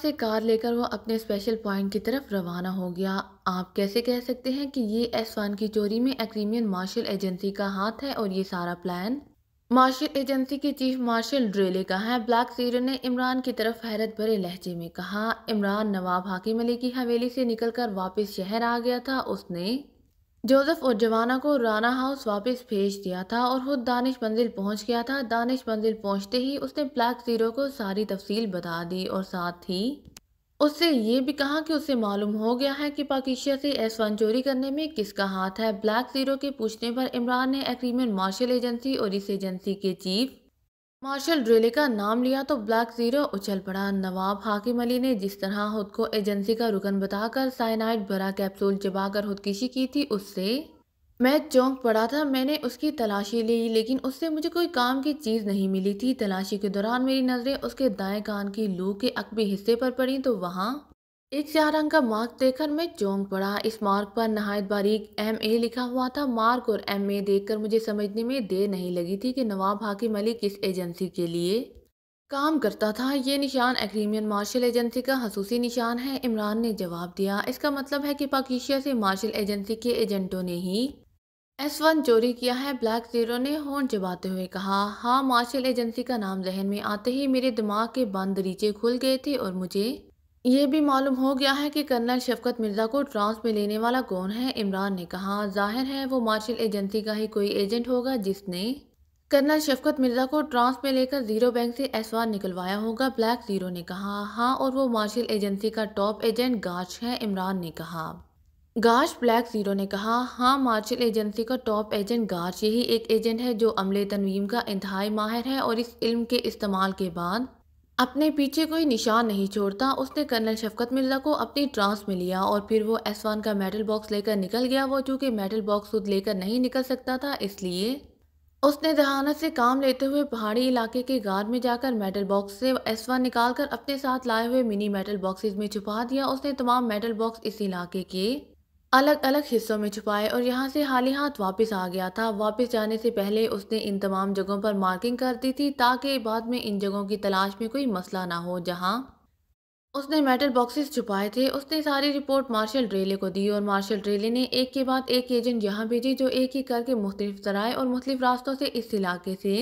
से कार लेकर वो अपने स्पेशल पॉइंट की तरफ रवाना हो गया आप कैसे कह सकते हैं कि ये एस वन की चोरी में एक्रीमियन मार्शल एजेंसी का हाथ है और ये सारा प्लान मार्शल एजेंसी के चीफ मार्शल ड्रेले का है ब्लैक सीरन ने इमरान की तरफ हैरत भरे लहजे में कहा इमरान नवाब हाकिम अली की हवेली से निकलकर वापस शहर आ गया था उसने जोसेफ और जवाना को राना हाउस वापस भेज दिया था और खुद दानिश मंजिल पहुंच गया था दानिश मंजिल पहुंचते ही उसने ब्लैक ज़ीरो को सारी तफसील बता दी और साथ ही उससे ये भी कहा कि उसे मालूम हो गया है कि पाकिस्तान से एस वन चोरी करने में किसका हाथ है ब्लैक ज़ीरो के पूछने पर इमरान ने एग्रीमेंट मार्शल एजेंसी और इस एजेंसी के चीफ मार्शल ड्रेले का नाम लिया तो ब्लैक जीरो उछल पड़ा नवाब हाकिम अली ने जिस तरह खुद को एजेंसी का रुकन बताकर साइनाइड भरा कैप्सूल चबाकर खुदकशी की थी उससे मैं चौंक पड़ा था मैंने उसकी तलाशी ली लेकिन उससे मुझे कोई काम की चीज़ नहीं मिली थी तलाशी के दौरान मेरी नज़रें उसके दाएं कान की लू के अकबी हिस्से पर पड़ी तो वहाँ एक चार रंग का मार्क देखकर मैं चौंक पड़ा इस मार्क पर नहायत बारीक एम ए लिखा हुआ था मार्क और एम ए कर मुझे समझने में देर नहीं लगी थी कि नवाब हाकिम अली किस एजेंसी के लिए काम करता था ये निशान एग्रीमियन मार्शल एजेंसी का खसूसी निशान है इमरान ने जवाब दिया इसका मतलब है कि पाकिशिया से मार्शल एजेंसी के एजेंटों ने ही एस वन चोरी किया है ब्लैक जीरो ने हॉर्न जबाते हुए कहा हाँ मार्शल एजेंसी का नाम जहन में आते ही मेरे दिमाग के बंद रीचे खुल गए थे और मुझे ये भी मालूम हो गया है कि कर्नल शफकत मिर्ज़ा को ट्रांस में लेने वाला कौन है इमरान ने कहा जाहिर है वो मार्शल एजेंसी का ही कोई एजेंट होगा जिसने कर्नल शफकत मिर्ज़ा को ट्रांस में लेकर ज़ीरो बैंक से एस निकलवाया होगा ब्लैक ज़ीरो ने कहा हाँ और वो मार्शल एजेंसी का टॉप एजेंट गाच है इमरान ने कहा गाच ब्लैक ज़ीरो ने कहा हाँ मार्शल एजेंसी का टॉप एजेंट गाच यही एक एजेंट है जो अमले तनवीम का इंतहाई माहिर है और इस इल्म के इस्तेमाल के बाद अपने पीछे कोई निशान नहीं छोड़ता उसने कर्नल शफकत मिर्ज़ा को अपनी ट्रांस में लिया और फिर वो एसवान का मेडल बॉक्स लेकर निकल गया वो चूँकि मेडल बॉक्स खुद लेकर नहीं निकल सकता था इसलिए उसने जहानत से काम लेते हुए पहाड़ी इलाके के गार में जाकर मेटल बॉक्स से एसवान निकाल कर अपने साथ लाए हुए मिनी मेटल बॉक्सेज में छुपा दिया उसने तमाम मेटल बॉक्स इस इलाके के अलग अलग हिस्सों में छुपाए और यहाँ से हाल ही हाथ वापस आ गया था वापस जाने से पहले उसने इन तमाम जगहों पर मार्किंग कर दी थी ताकि बाद में इन जगहों की तलाश में कोई मसला ना हो जहाँ उसने मेटल बॉक्सेस छुपाए थे उसने सारी रिपोर्ट मार्शल ड्रेले को दी और मार्शल ड्रेले ने एक के बाद एक एजेंट यहाँ भेजे जो एक ही करके मुख्तलिफ जराए और मुख्तलिफ रास्तों से इस इलाके से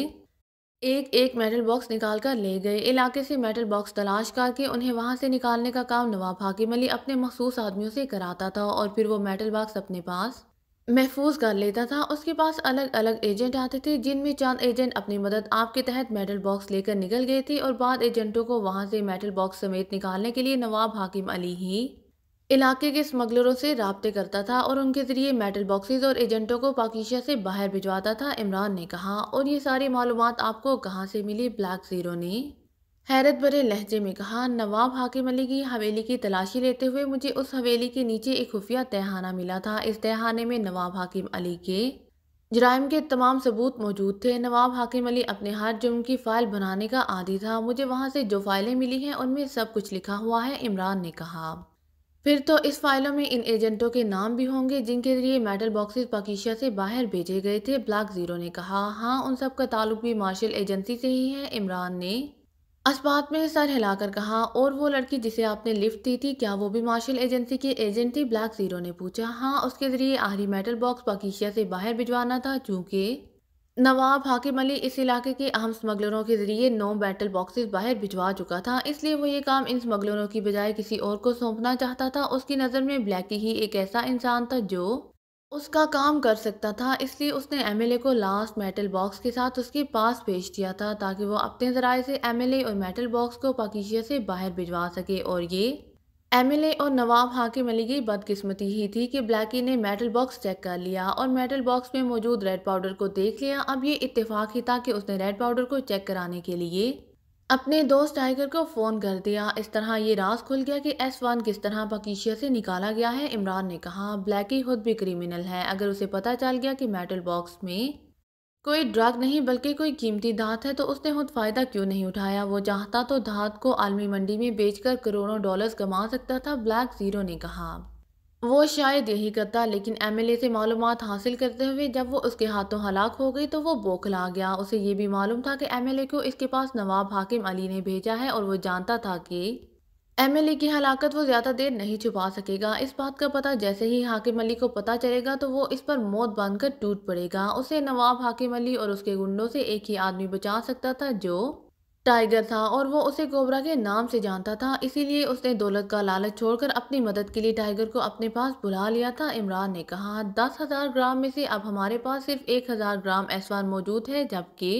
एक एक मेटल बॉक्स निकाल कर ले गए इलाके से मेटल बॉक्स तलाश करके उन्हें वहां से निकालने का काम नवाब हाकिम अली अपने मखसूस आदमियों से कराता था और फिर वो मेटल बॉक्स अपने पास महफूज कर लेता था उसके पास अलग अलग एजेंट आते थे जिनमें चंद एजेंट अपनी मदद आपके तहत मेटल बॉक्स लेकर निकल गए थे और बाद एजेंटों को वहां से मेटल बॉक्स समेत निकालने के लिए नवाब हाकिम अली ही इलाके के स्मगलरों से रबते करता था और उनके ज़रिए मेटल बॉक्सेस और एजेंटों को पाकिशिया से बाहर भिजवाता था इमरान ने कहा और ये सारी मालूम आपको कहाँ से मिली ब्लैक ज़ीरो ने हैरत भरे लहजे में कहा नवाब हाकिम अली की हवेली की तलाशी लेते हुए मुझे उस हवेली के नीचे एक खुफिया तहखाना मिला था इस तहखाने में नवाब हाकिम अली के जराइम के तमाम सबूत मौजूद थे नवाब हाकिम अली अपने हर जुर्म की फ़ाइल बनाने का आदि था मुझे वहाँ से जो फाइलें मिली हैं उनमें सब कुछ लिखा हुआ है इमरान ने कहा फिर तो इस फाइलों में इन एजेंटों के नाम भी होंगे जिनके जरिए मेटल बॉक्सेस पाकिस्तान से बाहर भेजे गए थे ब्लैक जीरो ने कहा हाँ उन सब का ताल्लुक भी मार्शल एजेंसी से ही है इमरान ने अस्पात में सर हिलाकर कहा और वो लड़की जिसे आपने लिफ्ट दी थी क्या वो भी मार्शल एजेंसी के एजेंट थी ब्लैक जीरो ने पूछा हाँ उसके जरिए आहरी मेटल बॉक्स पाकिस्तान से बाहर भिजवाना था चूँकि नवाब हाकिम अली इस इलाके के अहम स्मगलरों के जरिए नौ बैटल बॉक्सेस बाहर भिजवा चुका था इसलिए वो ये काम इन स्मगलरों की बजाय किसी और को सौंपना चाहता था उसकी नज़र में ब्लैकी ही एक ऐसा इंसान था जो उसका काम कर सकता था इसलिए उसने एमएलए को लास्ट मेटल बॉक्स के साथ उसके पास भेज दिया था ताकि वो अपने जराये से एमएलए और मेटल बॉक्स को पाकिशिया से बाहर भिजवा सके और ये एमएलए और नवाब हाकिम अली की बदकिस्मती ही थी कि ब्लैकी ने मेटल बॉक्स चेक कर लिया और मेटल बॉक्स में मौजूद रेड पाउडर को देख लिया अब ये इत्तेफाक ही था कि उसने रेड पाउडर को चेक कराने के लिए अपने दोस्त टाइगर को फ़ोन कर दिया इस तरह ये राज खुल गया कि एस वन किस तरह पकीशिया से निकाला गया है इमरान ने कहा ब्लैकी खुद भी क्रिमिनल है अगर उसे पता चल गया कि मेटल बॉक्स में कोई ड्रग नहीं बल्कि कोई कीमती धात है तो उसने खुद फ़ायदा क्यों नहीं उठाया वो चाहता तो धात को आलमी मंडी में बेचकर करोड़ों डॉलर्स कमा सकता था ब्लैक ज़ीरो ने कहा वो शायद यही करता लेकिन एमएलए से मालूम हासिल करते हुए जब वो उसके हाथों हलाक हो गई तो वो बौखला गया उसे ये भी मालूम था कि ए को इसके पास नवाब हाकिम अली ने भेजा है और वो जानता था कि एमएलए की हलाकत वो ज़्यादा देर नहीं छुपा सकेगा इस बात का पता जैसे ही हाकिम अली को पता चलेगा तो वो इस पर मौत बांधकर टूट पड़ेगा उसे नवाब हाकिम अली और उसके गुंडों से एक ही आदमी बचा सकता था जो टाइगर था और वो उसे कोबरा के नाम से जानता था इसीलिए उसने दौलत का लालच छोड़कर अपनी मदद के लिए टाइगर को अपने पास बुला लिया था इमरान ने कहा दस हज़ार ग्राम में से अब हमारे पास सिर्फ एक हज़ार ग्राम एसवान मौजूद है जबकि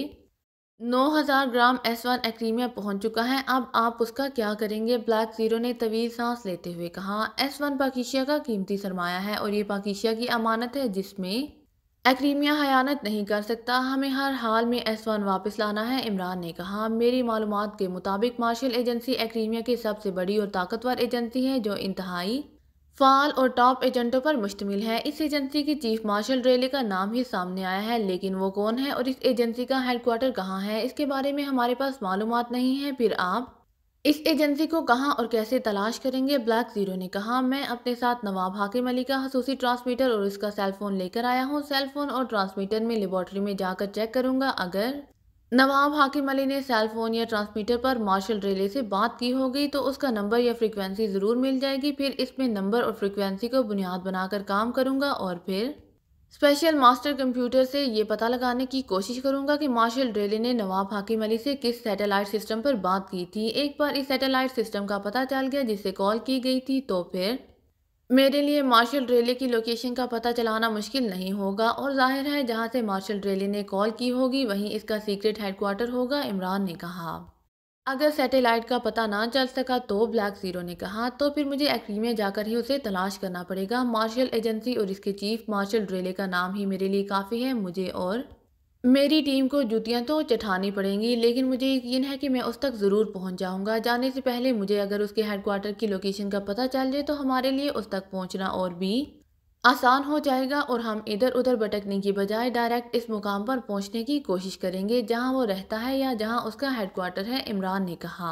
9000 ग्राम एस वन एक्रीमिया पहुंच चुका है अब आप उसका क्या करेंगे ब्लैक ज़ीरो ने तवील सांस लेते हुए कहा एस वन पाकिशिया का कीमती सरमाया है और ये पाकिशिया की अमानत है जिसमें एक्रीमिया हयानत नहीं कर सकता हमें हर हाल में एस वन वापस लाना है इमरान ने कहा मेरी मालूम के मुताबिक मार्शल एजेंसी एक्रीमिया की सबसे बड़ी और ताकतवर एजेंसी है जो इंतहाई फाल और टॉप एजेंटों पर मुश्तमिल है इस एजेंसी की चीफ मार्शल रेले का नाम ही सामने आया है लेकिन वो कौन है और इस एजेंसी का क्वार्टर कहाँ है इसके बारे में हमारे पास मालूम नहीं है फिर आप इस एजेंसी को कहाँ और कैसे तलाश करेंगे ब्लैक ज़ीरो ने कहा मैं अपने साथ नवाब हाकिम अली का खसूसी ट्रांसमीटर और उसका सेल फ़ोन लेकर आया हूँ सेल फ़ोन और ट्रांसमीटर में लेबॉर्ट्री में जाकर चेक करूँगा अगर नवाब हाकिम अली ने सेल फोन या ट्रांसमीटर पर मार्शल रेले से बात की होगी तो उसका नंबर या फ्रीक्वेंसी ज़रूर मिल जाएगी फिर इसमें नंबर और फ्रीक्वेंसी को बुनियाद बनाकर काम करूंगा और फिर स्पेशल मास्टर कंप्यूटर से ये पता लगाने की कोशिश करूंगा कि मार्शल ड्रेले ने नवाब हाकिम अली से किस सैटेलाइट सिस्टम पर बात की थी एक बार इस सेटेलाइट सिस्टम का पता चल गया जिससे कॉल की गई थी तो फिर मेरे लिए मार्शल ड्रेले की लोकेशन का पता चलाना मुश्किल नहीं होगा और जाहिर है जहां से मार्शल ड्रेले ने कॉल की होगी वहीं इसका सीक्रेट हेडक्वार्टर होगा इमरान ने कहा अगर सैटेलाइट का पता ना चल सका तो ब्लैक ज़ीरो ने कहा तो फिर मुझे एक्री में जाकर ही उसे तलाश करना पड़ेगा मार्शल एजेंसी और इसके चीफ मार्शल ड्रेले का नाम ही मेरे लिए काफ़ी है मुझे और मेरी टीम को जूतियां तो चटानी पड़ेंगी लेकिन मुझे यकीन है कि मैं उस तक ज़रूर पहुंच जाऊंगा जाने से पहले मुझे अगर उसके हेडक्वार्टर की लोकेशन का पता चल जाए तो हमारे लिए उस तक पहुंचना और भी आसान हो जाएगा और हम इधर उधर भटकने की बजाय डायरेक्ट इस मुकाम पर पहुंचने की कोशिश करेंगे जहां वो रहता है या जहां उसका हेडक्वार्टर है इमरान ने कहा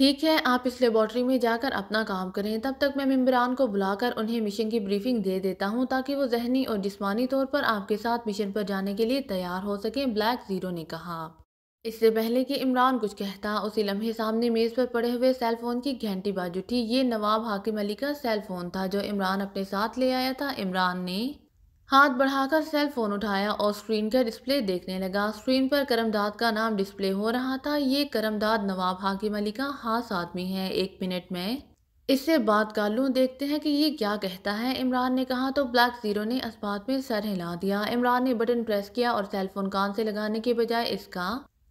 ठीक है आप इस लेबॉर्ट्री में जाकर अपना काम करें तब तक मैं मम्बरान को बुलाकर उन्हें मिशन की ब्रीफिंग दे देता हूँ ताकि वो जहनी और जिस्मानी तौर पर आपके साथ मिशन पर जाने के लिए तैयार हो सकें ब्लैक ज़ीरो ने कहा इससे पहले कि इमरान कुछ कहता उसी लम्हे सामने मेज़ पर पड़े हुए सेल फ़ोन की घंटी बाजू थी ये नवाब हाकिम अली का सेल फ़ोन था जो इमरान अपने साथ ले आया था इमरान ने हाथ बढ़ाकर सेल फ़ोन उठाया और स्क्रीन का डिस्प्ले देखने लगा स्क्रीन पर करमदाद का नाम डिस्प्ले हो रहा था ये करमदाद नवाब हाकिम अली का खास आदमी है एक मिनट में इससे बात कर लूँ देखते हैं कि ये क्या कहता है इमरान ने कहा तो ब्लैक ज़ीरो ने इस्पात में सर हिला दिया इमरान ने बटन प्रेस किया और सेलफोन कान से लगाने के बजाय इसका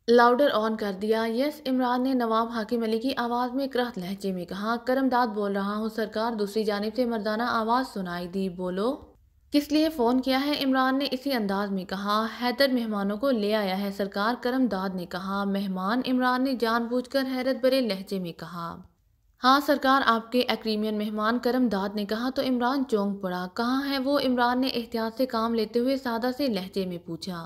लाउडर ऑन कर दिया यस इमरान ने नवाब हाकिम अली की आवाज़ में करहत लहजे में कहा करमदाद बोल रहा हूँ सरकार दूसरी जानब से मर्दाना आवाज़ सुनाई दी बोलो किस लिए फ़ोन किया है इमरान ने इसी अंदाज में कहा हैदर मेहमानों को ले आया है सरकार करमदाद ने कहा मेहमान इमरान ने जानबूझकर हैरत भरे लहजे में कहा हाँ सरकार आपके एक्रीमियन मेहमान करमदाद ने कहा तो इमरान चौंक पड़ा कहाँ है वो इमरान ने एहतियात से काम लेते हुए सादा से लहजे में पूछा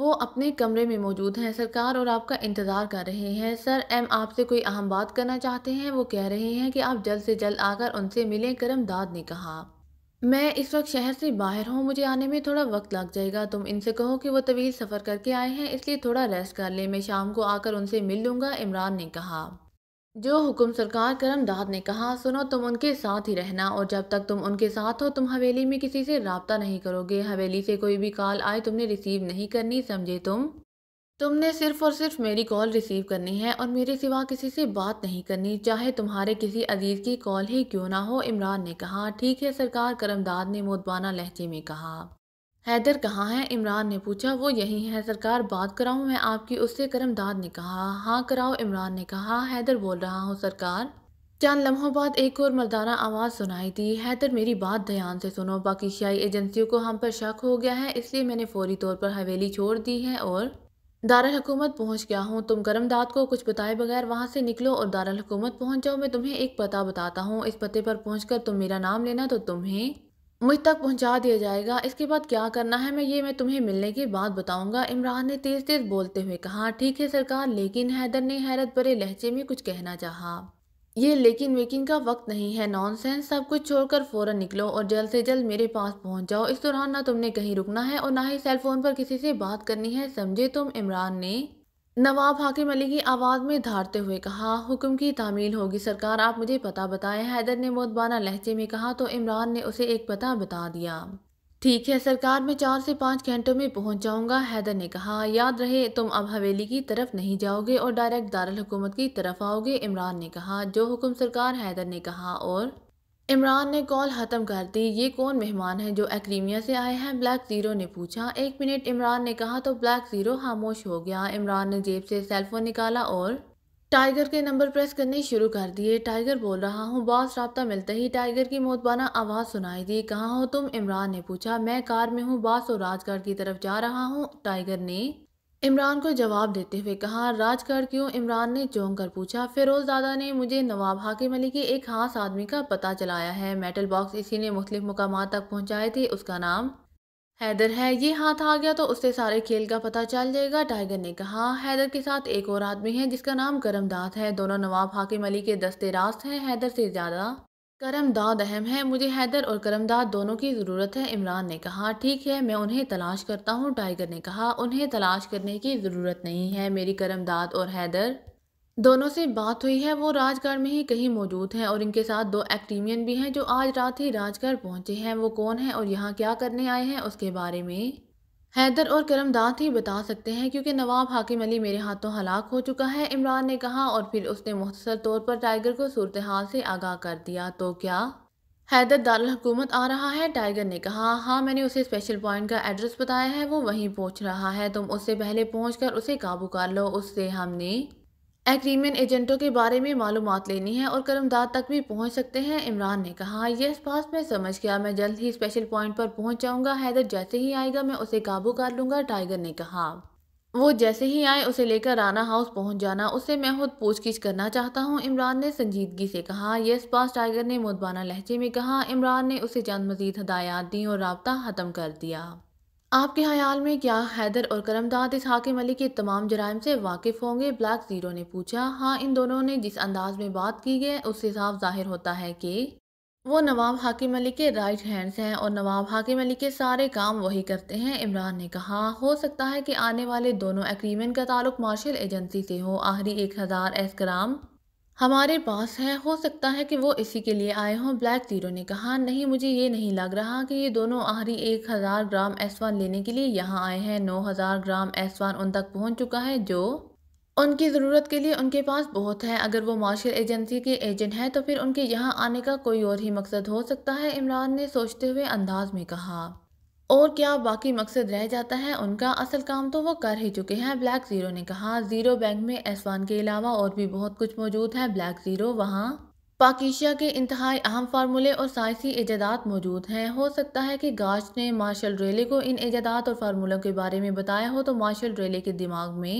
वो अपने कमरे में मौजूद हैं सरकार और आपका इंतज़ार कर रहे हैं सर एम आपसे कोई अहम बात करना चाहते हैं वो कह रहे हैं कि आप जल्द से जल्द आकर उनसे मिलें करमदाद ने कहा मैं इस वक्त शहर से बाहर हूँ मुझे आने में थोड़ा वक्त लग जाएगा तुम इनसे कहो कि वो तवील सफ़र करके आए हैं इसलिए थोड़ा रेस्ट कर ले मैं शाम को आकर उनसे मिल लूँगा इमरान ने कहा जो हुक्म सरकार करम दाद ने कहा सुनो तुम उनके साथ ही रहना और जब तक तुम उनके साथ हो तुम हवेली में किसी से रबता नहीं करोगे हवेली से कोई भी कॉल आए तुमने रिसीव नहीं करनी समझे तुम तुमने सिर्फ और सिर्फ मेरी कॉल रिसीव करनी है और मेरे सिवा किसी से बात नहीं करनी चाहे तुम्हारे किसी अजीज की कॉल ही क्यों ना हो इमरान ने कहा ठीक है सरकार करमदाद ने मोदबाना लहजे में कहा हैदर कहाँ है इमरान ने पूछा वो यही है सरकार बात कराऊं मैं आपकी उससे करमदाद ने कहा हाँ कराओ इमरान ने कहा हैदर बोल रहा हूँ सरकार चंद लम्हों बाद एक और मर्दाना आवाज़ सुनाई थी हैदर मेरी बात ध्यान से सुनो बाकी शाही एजेंसियों को हम पर शक हो गया है इसलिए मैंने फौरी तौर पर हवेली छोड़ दी है और दारकूमत पहुँच गया हूँ तुम गर्म दात को कुछ बताए बगैर वहाँ से निकलो और दारकूमत पहुँच जाओ मैं तुम्हें एक पता बताता हूँ इस पते पर पहुँच तुम मेरा नाम लेना तो तुम्हें मुझ तक पहुंचा दिया जाएगा इसके बाद क्या करना है मैं ये मैं तुम्हें मिलने के बाद बताऊंगा इमरान ने तेज़ तेज़ बोलते हुए कहा ठीक है सरकार लेकिन हैदर ने हैरत भरे लहजे में कुछ कहना चाहा ये लेकिन वेकिंग का वक्त नहीं है नॉनसेंस सब कुछ छोड़कर फौरन निकलो और जल्द से जल्द मेरे पास पहुंच जाओ इस दौरान ना तुमने कहीं रुकना है और ना ही सेलफोन पर किसी से बात करनी है समझे तुम इमरान ने नवाब हाकिम अली की आवाज़ में धारते हुए कहा हुक्म की तामील होगी सरकार आप मुझे पता बताएं हैदर ने मोतबाना लहजे में कहा तो इमरान ने उसे एक पता बता दिया ठीक है सरकार मैं चार से पाँच घंटों में पहुंच जाऊंगा हैदर ने कहा याद रहे तुम अब हवेली की तरफ नहीं जाओगे और डायरेक्ट दारुल हुकूमत की तरफ आओगे इमरान ने कहा जो हुक्म सरकार हैदर ने कहा और इमरान ने कॉल ख़त्म कर दी ये कौन मेहमान है जो एक्रीमिया से आए हैं ब्लैक ज़ीरो ने पूछा एक मिनट इमरान ने कहा तो ब्लैक ज़ीरो खामोश हो गया इमरान ने जेब से सेलफोन निकाला और टाइगर के नंबर प्रेस करने शुरू कर दिए टाइगर बोल रहा हूँ बॉस रबता मिलते ही टाइगर की मोतबाना आवाज़ सुनाई दी कहाँ हो तुम इमरान ने पूछा मैं कार में हूँ बॉस और राजगढ़ की तरफ जा रहा हूँ टाइगर ने इमरान को जवाब देते हुए कहा राजगढ़ क्यों इमरान ने चौंक कर पूछा फिरोज दादा ने मुझे नवाब हाकिम अली के एक खास आदमी का पता चलाया है मेटल बॉक्स इसी ने मुख्तलिफ मकाम तक पहुँचाए थे उसका नाम हैदर है ये हाथ आ गया तो उससे सारे खेल का पता चल जाएगा टाइगर ने कहा हैदर के साथ एक और आदमी है जिसका नाम करमदाद है दोनों नवाब हाकिम अली के दस्ते रास्त हैं हैदर से ज़्यादा दाद अहम है मुझे हैदर और दाद दोनों की ज़रूरत है इमरान ने कहा ठीक है मैं उन्हें तलाश करता हूँ टाइगर ने कहा उन्हें तलाश करने की ज़रूरत नहीं है मेरी दाद और हैदर दोनों से बात हुई है वो राजगढ़ में ही कहीं मौजूद हैं और इनके साथ दो एक्टिवियन भी हैं जो आज रात ही राजगढ़ पहुंचे हैं वो कौन है और यहाँ क्या करने आए हैं उसके बारे में हैदर और दात ही बता सकते हैं क्योंकि नवाब हाकिम अली मेरे हाथों हलाक हो चुका है इमरान ने कहा और फिर उसने मुख्तर तौर पर टाइगर को सूरत हाल से आगाह कर दिया तो क्या हैदर दारकूमत आ रहा है टाइगर ने कहा हाँ मैंने उसे स्पेशल पॉइंट का एड्रेस बताया है वो वहीं पहुँच रहा है तुम उससे पहले पहुँच उसे काबू कर लो उससे हमने एग्रीमेंट एजेंटों के बारे में मालूम लेनी है और कर्मदार तक भी पहुंच सकते हैं इमरान ने कहा यस पास मैं समझ गया मैं जल्द ही स्पेशल पॉइंट पर पहुंच जाऊंगा हैदर जैसे ही आएगा मैं उसे काबू कर लूंगा टाइगर ने कहा वो जैसे ही आए उसे लेकर राना हाउस पहुंच जाना उससे मैं खुद पूछगिछ करना चाहता हूं इमरान ने संजीदगी से कहा यस पास टाइगर ने मुदबाना लहजे में कहा इमरान ने उसे चंद मजीद हदायत दी और रबता ख़त्म कर दिया आपके ख्याल में क्या हैदर और करमदाद इस हाकिम अली के तमाम जराइम से वाकिफ़ होंगे ब्लैक ज़ीरो ने पूछा हाँ इन दोनों ने जिस अंदाज में बात की है उससे साफ जाहिर होता है कि वो नवाब हाकिम अली के राइट हैंड्स हैं और नवाब हाकिम अली के सारे काम वही करते हैं इमरान ने कहा हो सकता है कि आने वाले दोनों एग्रीमेंट का ताल्लुक मार्शल एजेंसी से हो आखिरी एक हज़ार एहतराम हमारे पास है हो सकता है कि वो इसी के लिए आए हों ब्लैक जीरो ने कहा नहीं मुझे ये नहीं लग रहा कि ये दोनों आहरी एक हज़ार ग्राम एसवान लेने के लिए यहाँ आए हैं नौ हज़ार ग्राम एसवान उन तक पहुँच चुका है जो उनकी ज़रूरत के लिए उनके पास बहुत है अगर वो मार्शल एजेंसी के एजेंट हैं तो फिर उनके यहाँ आने का कोई और ही मकसद हो सकता है इमरान ने सोचते हुए अंदाज में कहा और क्या बाकी मकसद रह जाता है उनका असल काम तो वो कर ही चुके हैं ब्लैक ज़ीरो ने कहा ज़ीरो बैंक में एस वन के अलावा और भी बहुत कुछ मौजूद है ब्लैक ज़ीरो वहाँ पाकिशिया के इंतहाई अहम फार्मूले और साइंसी ईजादात मौजूद हैं हो सकता है कि गाज ने मार्शल रेले को इन एजादात और फार्मूलों के बारे में बताया हो तो मार्शल रेले के दिमाग में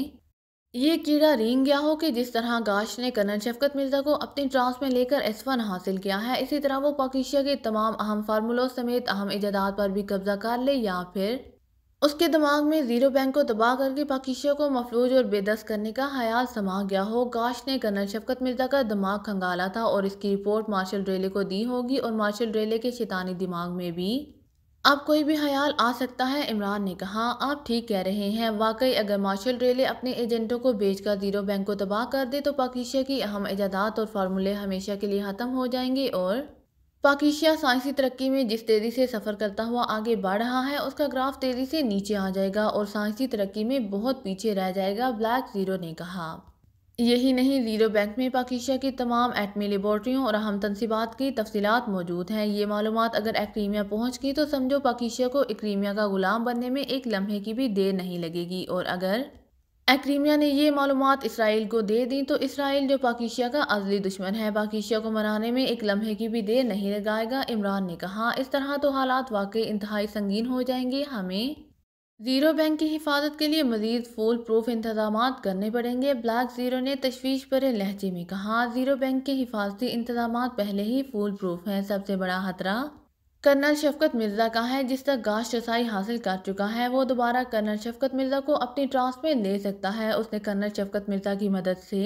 ये कीड़ा रेंग गया हो कि जिस तरह गाश ने कर्नल शफकत मिर्जा को अपनी ट्रांस में लेकर एस वन हासिल किया है इसी तरह वो पाकिस्तान के तमाम अहम फार्मूलों समेत अहम इजादात पर भी कब्जा कर ले या फिर उसके दिमाग में जीरो बैंक को दबा करके पाकिस्तान को मफलूज और बेदस करने का हयात समा गया हो गाश ने कर्नल शफकत मिर्जा का दिमाग खंगाला था और इसकी रिपोर्ट मार्शल ड्रेले को दी होगी और मार्शल ड्रेले के शैतानी दिमाग में भी अब कोई भी ख्याल आ सकता है इमरान ने कहा आप ठीक कह रहे हैं वाकई अगर मार्शल रेले अपने एजेंटों को बेचकर जीरो बैंक को तबाह कर दे तो पाकिशिया की अहम इजादात और फार्मूले हमेशा के लिए ख़त्म हो जाएंगे और पाकिशिया साइंसी तरक्की में जिस तेज़ी से सफ़र करता हुआ आगे बढ़ रहा है उसका ग्राफ तेज़ी से नीचे आ जाएगा और साइंसी तरक्की में बहुत पीछे रह जाएगा ब्लैक ज़ीरो ने कहा यही नहीं जीरो बैंक में पाकिस्तान की तमाम एटमी लेबॉर्ट्रियों और अहम तनसीबात की तफसीत मौजूद हैं ये मालूम अगर एक्रीमिया पहुँच गई तो समझो पाकिस्तान को एक्रीमिया का गुलाम बनने में एक लम्हे की भी देर नहीं लगेगी और अगर एक्रीमिया ने ये मालूम इसराइल को दे दी तो इसराइल जो पाकिस्तान का अजली दुश्मन है पाकिस्तान को मनाने में एक लम्हे की भी देर नहीं लगाएगा इमरान ने कहा इस तरह तो हालात वाकई इंतहाई संगीन हो जाएंगे हमें जीरो बैंक की हिफाजत के लिए मजीद फूल प्रूफ इंतजाम करने पड़ेंगे ब्लैक जीरो ने तशवीश भरे लहजे में कहा जीरो बैंक के हिफाजती इंतजाम पहले ही फूल प्रूफ हैं सबसे बड़ा खतरा कर्नल शफकत मिर्ज़ा का है जिस तक गाश रसाई हासिल कर चुका है वो दोबारा कर्नल शफकत मिर्ज़ा को अपनी ट्रांस में ले सकता है उसने कर्नल शफकत मिर्ज़ा की मदद से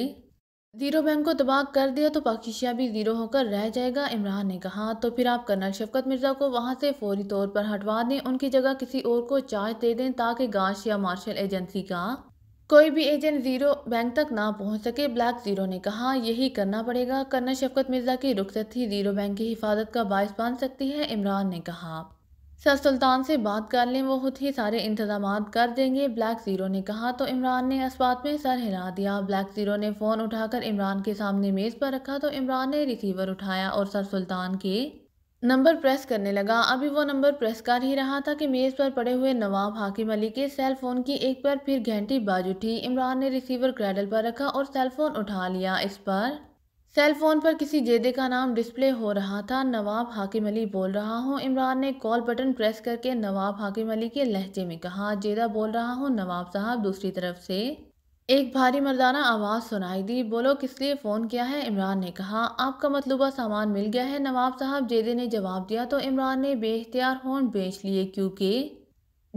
जीरो बैंक को तबाह कर दिया तो पाकिस्तान भी जीरो होकर रह जाएगा इमरान ने कहा तो फिर आप कर्नल शफकत मिर्जा को वहां से फौरी तौर पर हटवा दें उनकी जगह किसी और को चार्ज दे दें ताकि गाश या मार्शल एजेंसी का कोई भी एजेंट जीरो बैंक तक ना पहुंच सके ब्लैक जीरो ने कहा यही करना पड़ेगा कर्नल शफकत मिर्जा की रुख्सत ही जीरो बैंक की हिफाजत का बायस बन सकती है इमरान ने कहा सर सुल्तान से बात कर लें वो खुद ही सारे इंतजाम कर देंगे ब्लैक ज़ीरो ने कहा तो इमरान ने इस बात में सर हिला दिया ब्लैक ज़ीरो ने फ़ोन उठाकर इमरान के सामने मेज़ पर रखा तो इमरान ने रिसीवर उठाया और सर सुल्तान के नंबर प्रेस करने लगा अभी वो नंबर प्रेस कर ही रहा था कि मेज़ पर पड़े हुए नवाब हाकिम अली के सेल फ़ोन की एक बार फिर घंटी बाज उठी इमरान ने रिसीवर क्रैडल पर रखा और सेल फ़ोन उठा लिया इस पर सेल फोन पर किसी जेदे का नाम डिस्प्ले हो रहा था नवाब हाकिम अली बोल रहा हूँ इमरान ने कॉल बटन प्रेस करके नवाब हाकिम अली के लहजे में कहा जेदा बोल रहा हूँ नवाब साहब दूसरी तरफ से एक भारी मर्दाना आवाज़ सुनाई दी बोलो किस लिए फ़ोन किया है इमरान ने कहा आपका मतलूबा सामान मिल गया है नवाब साहब जेदे ने जवाब दिया तो इमरान ने बेख्तियार फोन बेच लिए क्योंकि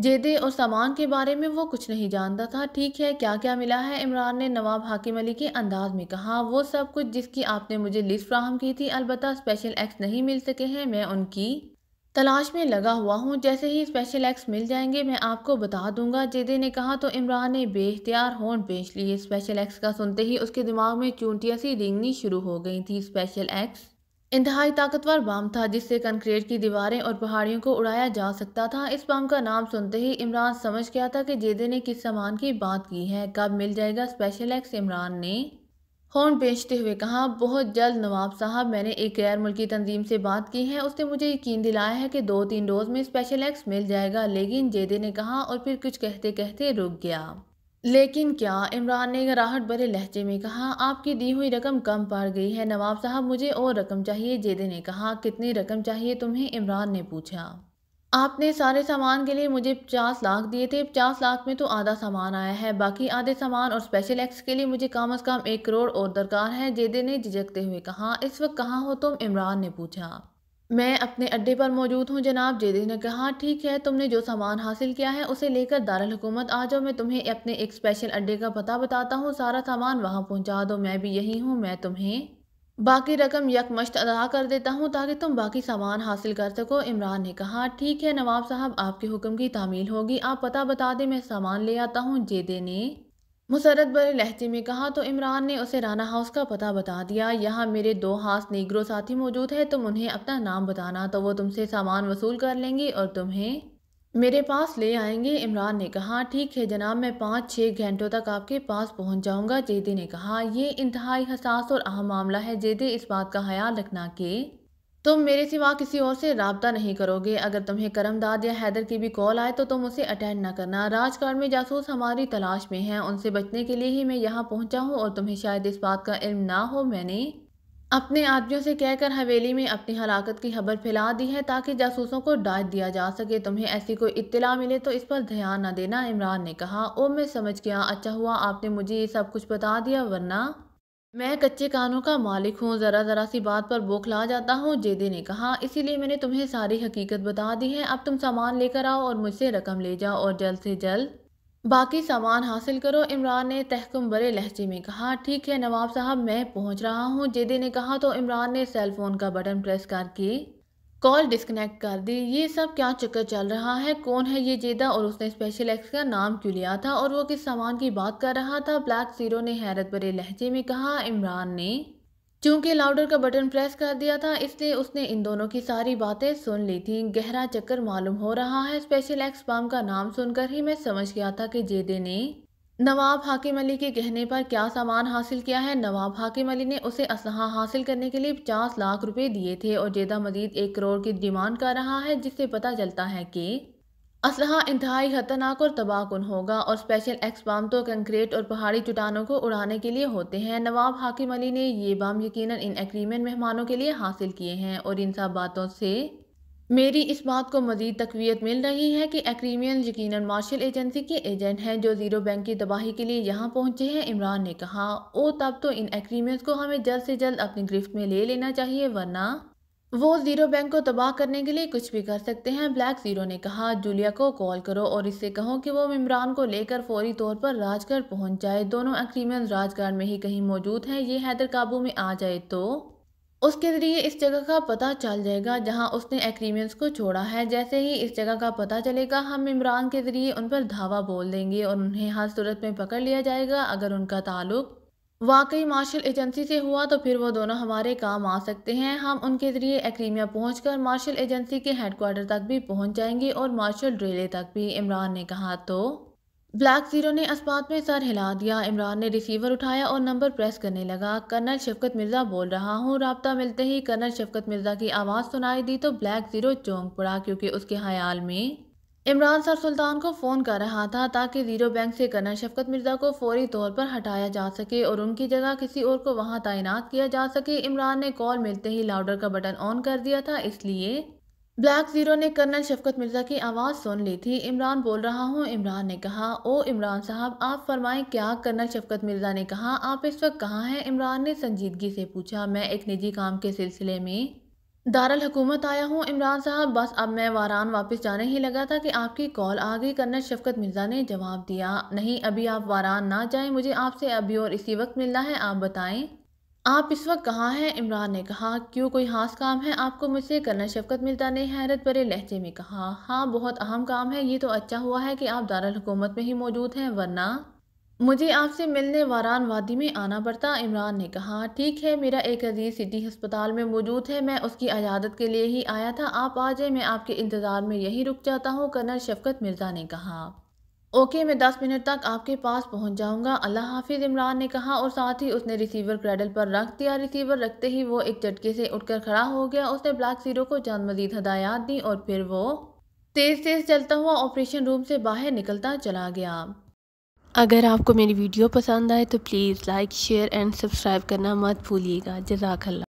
जेदे और सामान के बारे में वो कुछ नहीं जानता था ठीक है क्या क्या मिला है इमरान ने नवाब हाकिम अली के अंदाज में कहा वो सब कुछ जिसकी आपने मुझे लिस्ट फ्राहम की थी अलबत् स्पेशल एक्स नहीं मिल सके हैं मैं उनकी तलाश में लगा हुआ हूँ जैसे ही स्पेशल एक्स मिल जाएंगे मैं आपको बता दूंगा जेदे ने कहा तो इमरान ने बेख्तियार होन बेच लिए स्पेशल एक्स का सुनते ही उसके दिमाग में चूंटियाँ सी रेंगनी शुरू हो गई थी स्पेशल एक्स इंतहाई ताकतवर बम था जिससे कंक्रीट की दीवारें और पहाड़ियों को उड़ाया जा सकता था इस बम का नाम सुनते ही इमरान समझ गया था कि जेदे ने किस सामान की बात की है कब मिल जाएगा स्पेशल एक्स इमरान ने हॉर्न बेचते हुए कहा बहुत जल्द नवाब साहब मैंने एक गैर मुल्की तंजीम से बात की है उसने मुझे यकीन दिलाया है कि दो तीन डोज में स्पेशल एक्स मिल जाएगा लेकिन जेदे ने कहा और फिर कुछ कहते कहते रुक गया लेकिन क्या इमरान ने गराहट भरे लहजे में कहा आपकी दी हुई रकम कम पड़ गई है नवाब साहब मुझे और रकम चाहिए जेदे ने कहा कितनी रकम चाहिए तुम्हें इमरान ने पूछा आपने सारे सामान के लिए मुझे पचास लाख दिए थे पचास लाख में तो आधा सामान आया है बाकी आधे सामान और स्पेशल एक्स के लिए मुझे कम अज़ कम एक करोड़ और दरकार है जेदे ने झिझकते हुए कहा इस वक्त कहाँ हो तुम इमरान ने पूछा मैं अपने अड्डे पर मौजूद हूँ जनाब जेदी ने कहा ठीक है तुमने जो सामान हासिल किया है उसे लेकर दारुल हुकूमत आ जाओ मैं तुम्हें अपने एक स्पेशल अड्डे का पता बताता हूँ सारा सामान वहाँ पहुँचा दो मैं भी यही हूँ मैं तुम्हें बाकी रकम यकमश्त अदा कर देता हूँ ताकि तुम बाकी सामान हासिल कर सको इमरान ने कहा ठीक है नवाब साहब आपके हुक्म की तामील होगी आप पता बता दें मैं सामान ले आता हूँ जेदे ने मुसरत बड़े लहजे में कहा तो इमरान ने उसे राना हाउस का पता बता दिया यहाँ मेरे दो हाथ नीगरो साथी मौजूद है तुम उन्हें अपना नाम बताना तो वो तुमसे सामान वसूल कर लेंगे और तुम्हें मेरे पास ले आएंगे इमरान ने कहा ठीक है जनाब मैं पाँच छः घंटों तक आपके पास पहुँच जाऊँगा जेदी ने कहा यह इंतहाई हसास और अहम मामला है जेदी इस बात का ख्याल रखना कि तुम मेरे सिवा किसी और से रबता नहीं करोगे अगर तुम्हें करमदाद या हैदर की भी कॉल आए तो तुम उसे अटेंड ना करना राजकार में जासूस हमारी तलाश में हैं उनसे बचने के लिए ही मैं यहाँ पहुँचा हूँ और तुम्हें शायद इस बात का इल्म ना हो मैंने अपने आदमियों से कहकर हवेली में अपनी हलाकत की खबर फैला दी है ताकि जासूसों को डांट दिया जा सके तुम्हें ऐसी कोई इत्तला मिले तो इस पर ध्यान न देना इमरान ने कहा ओ मैं समझ गया अच्छा हुआ आपने मुझे ये सब कुछ बता दिया वरना मैं कच्चे कानों का मालिक हूँ ज़रा ज़रा सी बात पर बौखला जाता हूँ जेदे ने कहा इसीलिए मैंने तुम्हें सारी हकीकत बता दी है अब तुम सामान लेकर आओ और मुझसे रकम ले जाओ और जल्द से जल्द बाकी सामान हासिल करो इमरान ने तहकम बड़े लहजे में कहा ठीक है नवाब साहब मैं पहुँच रहा हूँ जेदे ने कहा तो इमरान ने सेल फोन का बटन प्रेस करके कॉल डिस्कनेक्ट कर दी ये सब क्या चक्कर चल रहा है कौन है ये जेदा और उसने स्पेशल एक्स का नाम क्यों लिया था और वो किस सामान की बात कर रहा था ब्लैक जीरो ने हैरत भरे लहजे में कहा इमरान ने चूंकि लाउडर का बटन प्रेस कर दिया था इसलिए उसने इन दोनों की सारी बातें सुन ली थी गहरा चक्कर मालूम हो रहा है स्पेशल एक्स पाम का नाम सुनकर ही मैं समझ गया था कि जेदे ने नवाब हाकिम अली के कहने पर क्या सामान हासिल किया है नवाब हाकिम अली ने उसे असलहा हासिल करने के लिए पचास लाख रुपए दिए थे और जेदा मजीद एक करोड़ की डिमांड कर रहा है जिससे पता चलता है कि असलहा इंतहाई खतरनाक और तबाहकुन होगा और स्पेशल एक्स बम तो कंक्रीट और पहाड़ी चुटानों को उड़ाने के लिए होते हैं नवाब हाकिम अली ने ये बम यकीनन इन एग्रीमेंट मेहमानों के लिए हासिल किए हैं और इन सब बातों से मेरी इस बात को मजीद तकवीत मिल रही है कि एक्रीमियन यकीनन मार्शल एजेंसी के एजेंट हैं जो ज़ीरो बैंक की तबाही के लिए यहाँ पहुँचे हैं इमरान ने कहा ओ तब तो इन एक्रीमियंस को हमें जल्द से जल्द अपनी गिरफ्त में ले लेना चाहिए वरना वो ज़ीरो बैंक को तबाह करने के लिए कुछ भी कर सकते हैं ब्लैक ज़ीरो ने कहा जूलिया को कॉल करो और इससे कहो कि वो इमरान को लेकर फौरी तौर पर राजगढ़ पहुँच जाए दोनों एक्रीमियंस राजगढ़ में ही कहीं मौजूद हैं ये हैदर काबू में आ जाए तो उसके ज़रिए इस जगह का पता चल जाएगा जहां उसने एक्रीमेंट्स को छोड़ा है जैसे ही इस जगह का पता चलेगा हम इमरान के ज़रिए उन पर धावा बोल देंगे और उन्हें हर सूरत में पकड़ लिया जाएगा अगर उनका ताल्लुक वाकई मार्शल एजेंसी से हुआ तो फिर वो दोनों हमारे काम आ सकते हैं हम उनके ज़रिए एक्रीमिया पहुँच कर मार्शल एजेंसी के हेडकोार्टर तक भी पहुँच जाएंगे और मार्शल ड्रेले तक भी इमरान ने कहा तो ब्लैक जीरो ने अस्पात में सर हिला दिया इमरान ने रिसीवर उठाया और नंबर प्रेस करने लगा कर्नल शफकत मिर्ज़ा बोल रहा हूँ रबता मिलते ही कर्नल शफकत मिर्ज़ा की आवाज़ सुनाई दी तो ब्लैक जीरो चौंक पड़ा क्योंकि उसके हयाल में इमरान सर सुल्तान को फ़ोन कर रहा था ताकि ज़ीरो बैंक से कर्नल शफकत मिर्ज़ा को फौरी तौर पर हटाया जा सके और उनकी जगह किसी और को वहाँ तैनात किया जा सके इमरान ने कॉल मिलते ही लाउडर का बटन ऑन कर दिया था इसलिए ब्लैक जीरो ने कर्नल शफकत मिर्ज़ा की आवाज़ सुन ली थी इमरान बोल रहा हूँ इमरान ने कहा ओ इमरान साहब आप फरमाएं क्या कर्नल शफकत मिर्ज़ा ने कहा आप इस वक्त कहाँ हैं इमरान ने संजीदगी से पूछा मैं एक निजी काम के सिलसिले में दारल हुकूमत आया हूँ इमरान साहब बस अब मैं वारान वापस जाने ही लगा था कि आपकी कॉल आ गई कर्नल शफकत मिर्ज़ा ने जवाब दिया नहीं अभी आप वारान ना जाएं मुझे आपसे अभी और इसी वक्त मिलना है आप बताएं आप इस वक्त कहाँ हैं इमरान ने कहा क्यों कोई खास काम है आपको मुझसे कर्नल शफकत मिर्जा ने हैरत भरे लहजे में कहा हाँ बहुत अहम काम है ये तो अच्छा हुआ है कि आप दारुल हुकूमत में ही मौजूद हैं वरना मुझे आपसे मिलने वारान वादी में आना पड़ता इमरान ने कहा ठीक है मेरा एक अजीज सिटी हस्पताल में मौजूद है मैं उसकी अजादत के लिए ही आया था आप आ जाए मैं आपके इंतज़ार में यहीं रुक जाता हूँ कर्नल शफकत मिर्ज़ा ने कहा ओके मैं दस मिनट तक आपके पास पहुंच जाऊंगा अल्लाह हाफिज़ इमरान ने कहा और साथ ही उसने रिसीवर क्रेडल पर रख दिया रिसीवर रखते ही वो एक झटके से उठकर खड़ा हो गया उसने ब्लैक सीरो को चंद मजीद हदायत दी और फिर वो तेज़ तेज़ चलता हुआ ऑपरेशन रूम से बाहर निकलता चला गया अगर आपको मेरी वीडियो पसंद आए तो please like share and subscribe करना मत भूलिएगा जजाकल्ला